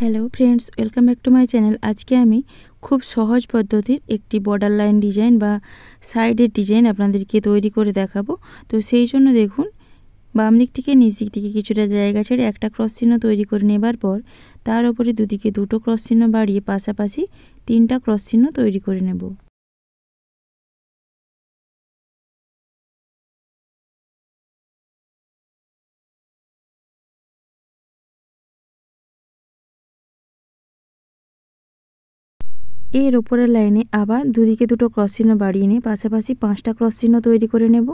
hello friends welcome back to my channel আজকে আমি খুব সহজ পদ্ধতির একটি বর্ডার লাইন ডিজাইন বা সাইডের ডিজাইন আপনাদেরকে তৈরি করে দেখাবো তো সেই জন্য দেখুন বাম দিক থেকে নিচ দিক থেকে কিছুটা জায়গা ছেড়ে একটা ক্রস চিহ্ন তৈরি করে নেবার পর তার উপরে দুদিকে দুটো ক্রস চিহ্ন বাড়িয়ে পাশাপাশি তিনটা ক্রস চিহ্ন তৈরি করে নেবো এর ওপরের লাইনে আবার দুদিকে দুটো ক্রস চিহ্ন বাড়িয়ে নিয়ে পাশাপাশি পাঁচটা ক্রস চিহ্ন তৈরি করে নেব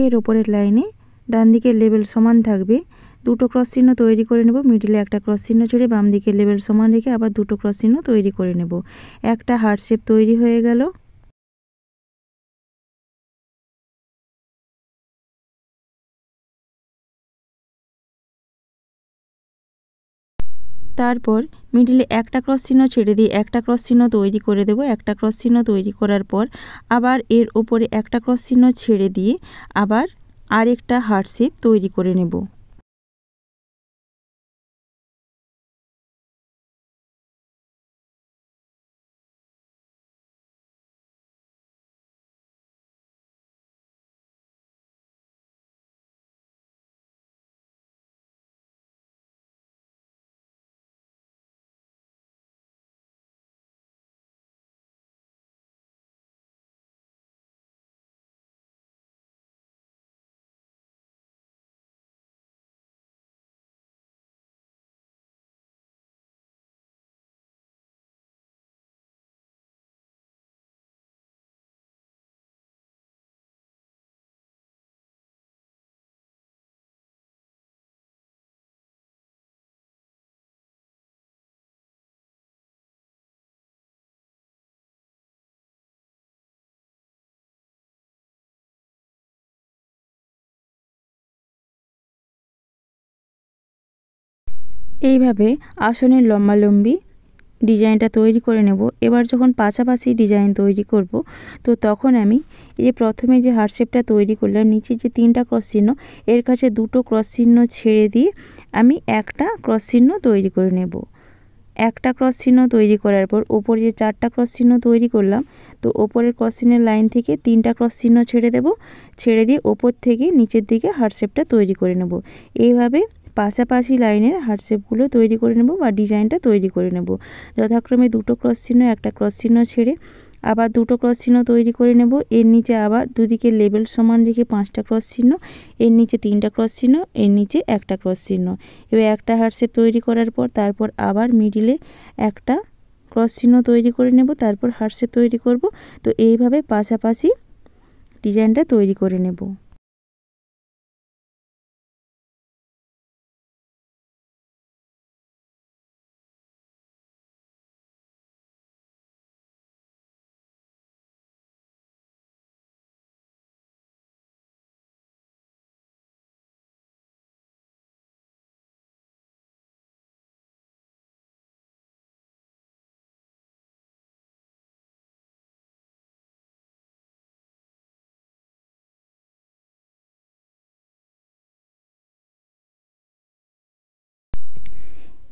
এর ওপরের লাইনে ডান দিকের লেবেল সমান থাকবে দুটো ক্রস চিহ্ন তৈরি করে নেব মিডিলে একটা ক্রস চিহ্ন ছেড়ে বাম দিকে লেবেল সমান রেখে আবার দুটো ক্রস চিহ্ন তৈরি করে নেব একটা হার্ট শেপ তৈরি হয়ে গেল তারপর মিডিলে একটা ক্রস চিহ্ন ছেড়ে দিয়ে একটা ক্রস চিহ্ন তৈরি করে দেব একটা ক্রস চিহ্ন তৈরি করার পর আবার এর ওপরে একটা ক্রস চিহ্ন ছেড়ে দিয়ে আবার আরেকটা হার্ট শেপ তৈরি করে নেব এইভাবে আসনের লম্বালম্বি ডিজাইনটা তৈরি করে নেব এবার যখন পাশাপাশি ডিজাইন তৈরি করব তো তখন আমি এই যে প্রথমে যে হার্টশেপটা তৈরি করলাম নিচে যে তিনটা ক্রস চিহ্ন এর কাছে দুটো ক্রস চিহ্ন ছেড়ে দিয়ে আমি একটা ক্রস চিহ্ন তৈরি করে নেব একটা ক্রস চিহ্ন তৈরি করার পর ওপরে যে চারটা ক্রস চিহ্ন তৈরি করলাম তো ওপরের ক্রস চিহ্নের লাইন থেকে তিনটা ক্রস চিহ্ন ছেড়ে দেব ছেড়ে দিয়ে ওপর থেকে নিচের দিকে হার্টশেপটা তৈরি করে নেব এইভাবে পাশাপাশি লাইনের হার্টশেপগুলো তৈরি করে নেব বা ডিজাইনটা তৈরি করে নেব যথাক্রমে দুটো ক্রস চিহ্ন একটা ক্রস চিহ্ন ছেড়ে আবার দুটো ক্রস চিহ্ন তৈরি করে নেব এর নিচে আবার দুদিকে লেবেল সমান রেখে পাঁচটা ক্রস চিহ্ন এর নিচে তিনটা ক্রস চিহ্ন এর নিচে একটা ক্রস চিহ্ন এবার একটা হার্টশেপ তৈরি করার পর তারপর আবার মিডিলে একটা ক্রস চিহ্ন তৈরি করে নেব তারপর হার্টশেপ তৈরি করব তো এইভাবে পাশাপাশি ডিজাইনটা তৈরি করে নেব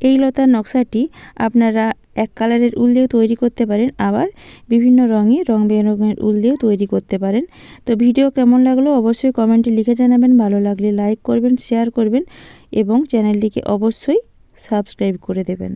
এই লতার নকশাটি আপনারা এক কালারের উল দিয়েও তৈরি করতে পারেন আবার বিভিন্ন রঙে রং বেরঙের উল দিয়েও তৈরি করতে পারেন তো ভিডিও কেমন লাগলো অবশ্যই কমেন্টে লিখে জানাবেন ভালো লাগলে লাইক করবেন শেয়ার করবেন এবং চ্যানেলটিকে অবশ্যই সাবস্ক্রাইব করে দেবেন